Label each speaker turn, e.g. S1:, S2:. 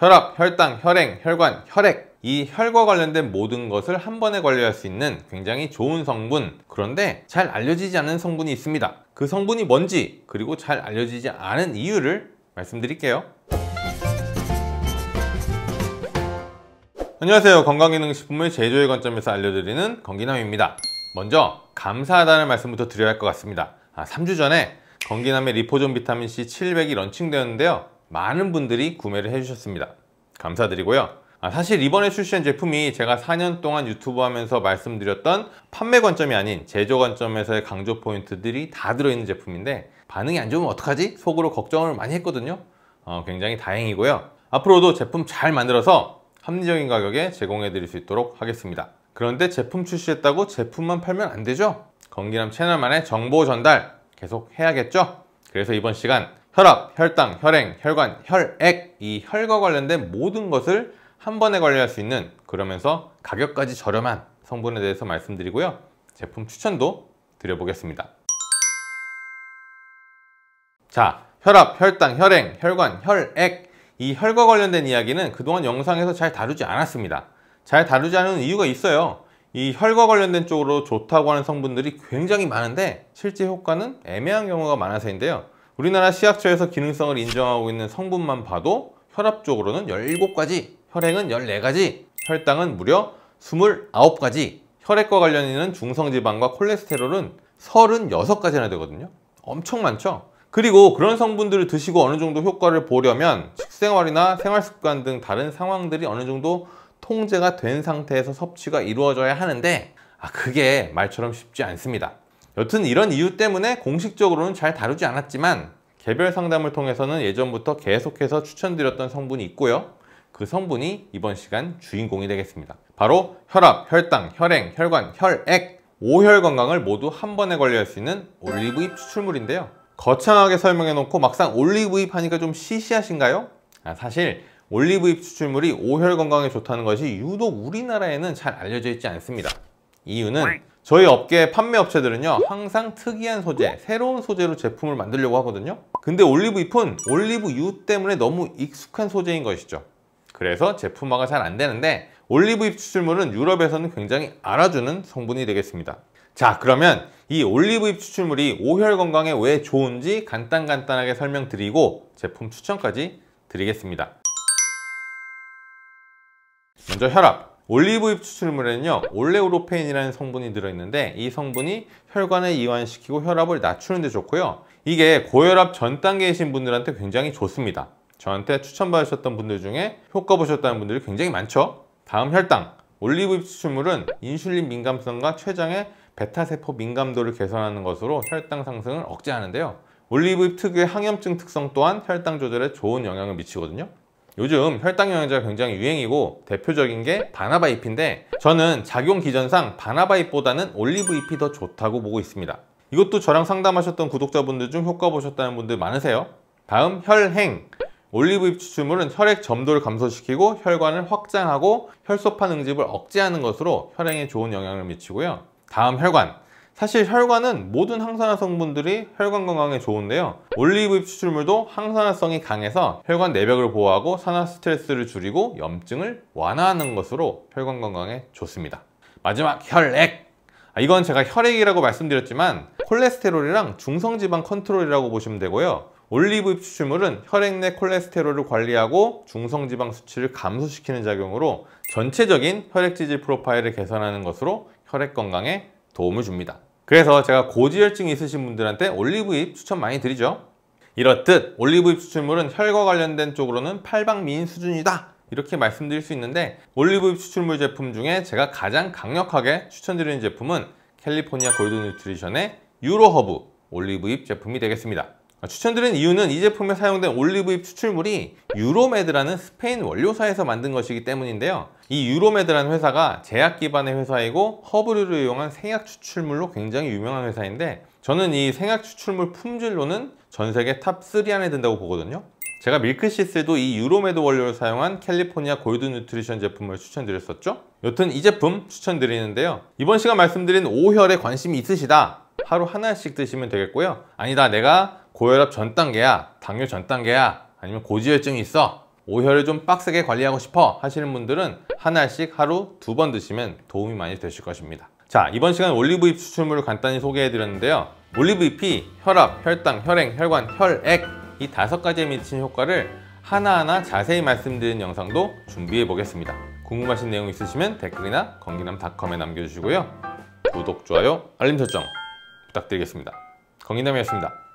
S1: 혈압, 혈당, 혈행, 혈관, 혈액 이 혈과 관련된 모든 것을 한 번에 관리할 수 있는 굉장히 좋은 성분 그런데 잘 알려지지 않은 성분이 있습니다 그 성분이 뭔지 그리고 잘 알려지지 않은 이유를 말씀드릴게요 안녕하세요 건강기능식품을 제조의 관점에서 알려드리는 건기남입니다 먼저 감사하다는 말씀부터 드려야 할 것 같습니다 아, 3주 전에 건기남의 리포존 비타민C 700이 런칭되었는데요 많은 분들이 구매를 해주셨습니다. 감사드리고요. 아, 사실 이번에 출시한 제품이 제가 4년 동안 유튜브 하면서 말씀드렸던 판매 관점이 아닌 제조 관점에서의 강조 포인트들이 다 들어있는 제품인데 반응이 안 좋으면 어떡하지? 속으로 걱정을 많이 했거든요. 어, 굉장히 다행이고요. 앞으로도 제품 잘 만들어서 합리적인 가격에 제공해 드릴 수 있도록 하겠습니다. 그런데 제품 출시했다고 제품만 팔면 안 되죠? 건기남 채널만의 정보 전달 계속 해야겠죠? 그래서 이번 시간 혈압, 혈당, 혈행, 혈관, 혈액 이 혈과 관련된 모든 것을 한 번에 관리할 수 있는 그러면서 가격까지 저렴한 성분에 대해서 말씀드리고요. 제품 추천도 드려보겠습니다. 자, 혈압, 혈당, 혈행, 혈관, 혈액 이 혈과 관련된 이야기는 그동안 영상에서 잘 다루지 않았습니다. 잘 다루지 않은 이유가 있어요. 이 혈과 관련된 쪽으로 좋다고 하는 성분들이 굉장히 많은데 실제 효과는 애매한 경우가 많아서인데요. 우리나라 시약처에서 기능성을 인정하고 있는 성분만 봐도 혈압 쪽으로는 17가지, 혈행은 14가지, 혈당은 무려 29가지, 혈액과 관련 있는 중성지방과 콜레스테롤은 36가지나 되거든요. 엄청 많죠? 그리고 그런 성분들을 드시고 어느 정도 효과를 보려면 식생활이나 생활습관 등 다른 상황들이 어느 정도 통제가 된 상태에서 섭취가 이루어져야 하는데 아 그게 말처럼 쉽지 않습니다. 여튼 이런 이유 때문에 공식적으로는 잘 다루지 않았지만 개별 상담을 통해서는 예전부터 계속해서 추천드렸던 성분이 있고요. 그 성분이 이번 시간 주인공이 되겠습니다. 바로 혈압, 혈당, 혈행, 혈관, 혈액, 오혈 건강을 모두 한 번에 관리할 수 있는 올리브잎 추출물인데요. 거창하게 설명해놓고 막상 올리브잎 하니까 좀 시시하신가요? 아, 사실 올리브잎 추출물이 오혈 건강에 좋다는 것이 유독 우리나라에는 잘 알려져 있지 않습니다. 이유는 저희 업계 판매 업체들은요 항상 특이한 소재, 새로운 소재로 제품을 만들려고 하거든요 근데 올리브잎은 올리브유 때문에 너무 익숙한 소재인 것이죠 그래서 제품화가 잘 안 되는데 올리브잎 추출물은 유럽에서는 굉장히 알아주는 성분이 되겠습니다 자 그러면 이 올리브잎 추출물이 오혈 건강에 왜 좋은지 간단간단하게 설명드리고 제품 추천까지 드리겠습니다 먼저 혈압 올리브유 추출물에는요 올레오로페인이라는 성분이 들어있는데 이 성분이 혈관을 이완시키고 혈압을 낮추는 데 좋고요 이게 고혈압 전 단계이신 분들한테 굉장히 좋습니다 저한테 추천받으셨던 분들 중에 효과 보셨다는 분들이 굉장히 많죠 다음 혈당 올리브유 추출물은 인슐린 민감성과 췌장의 베타세포 민감도를 개선하는 것으로 혈당 상승을 억제하는데요 올리브유 특유의 항염증 특성 또한 혈당 조절에 좋은 영향을 미치거든요 요즘 혈당 영양제가 굉장히 유행이고 대표적인 게 바나바잎인데 저는 작용 기전상 바나바잎보다는 올리브잎이 더 좋다고 보고 있습니다. 이것도 저랑 상담하셨던 구독자분들 중 효과 보셨다는 분들 많으세요? 다음 혈행 올리브잎 추출물은 혈액 점도를 감소시키고 혈관을 확장하고 혈소판 응집을 억제하는 것으로 혈행에 좋은 영향을 미치고요. 다음 혈관 사실 혈관은 모든 항산화 성분들이 혈관 건강에 좋은데요 올리브유 추출물도 항산화성이 강해서 혈관 내벽을 보호하고 산화 스트레스를 줄이고 염증을 완화하는 것으로 혈관 건강에 좋습니다 마지막 혈액! 아, 이건 제가 혈액이라고 말씀드렸지만 콜레스테롤이랑 중성지방 컨트롤이라고 보시면 되고요 올리브유 추출물은 혈액 내 콜레스테롤을 관리하고 중성지방 수치를 감소시키는 작용으로 전체적인 혈액 지질 프로파일을 개선하는 것으로 혈액 건강에 도움을 줍니다 그래서 제가 고지혈증이 있으신 분들한테 올리브잎 추천 많이 드리죠 이렇듯 올리브잎 추출물은 혈과 관련된 쪽으로는 팔방미인 수준이다 이렇게 말씀드릴 수 있는데 올리브잎 추출물 제품 중에 제가 가장 강력하게 추천드리는 제품은 캘리포니아 골드 뉴트리션의 유로허브 올리브잎 제품이 되겠습니다 아, 추천드린 이유는 이 제품에 사용된 올리브잎 추출물이 유로메드라는 스페인 원료사에서 만든 것이기 때문인데요 이 유로메드라는 회사가 제약 기반의 회사이고 허브류를 이용한 생약 추출물로 굉장히 유명한 회사인데 저는 이 생약 추출물 품질로는 전 세계 탑3 안에 든다고 보거든요 제가 밀크시스도 이 유로메드 원료를 사용한 캘리포니아 골드 뉴트리션 제품을 추천드렸었죠 여튼 이 제품 추천드리는데요 이번 시간 말씀드린 오혈에 관심이 있으시다 하루 하나씩 드시면 되겠고요 아니다 내가 고혈압 전 단계야 당뇨 전 단계야 아니면 고지혈증이 있어 오혈을 좀 빡세게 관리하고 싶어 하시는 분들은 하나씩 하루 두 번 드시면 도움이 많이 되실 것입니다 자 이번 시간 올리브잎 추출물을 간단히 소개해 드렸는데요 올리브잎이 혈압, 혈당, 혈행, 혈관, 혈액 이 다섯 가지에 미치는 효과를 하나하나 자세히 말씀드린 영상도 준비해 보겠습니다 궁금하신 내용 있으시면 댓글이나 건기남닷컴에 남겨주시고요 구독, 좋아요, 알림 설정 부탁드리겠습니다. 강인남이었습니다.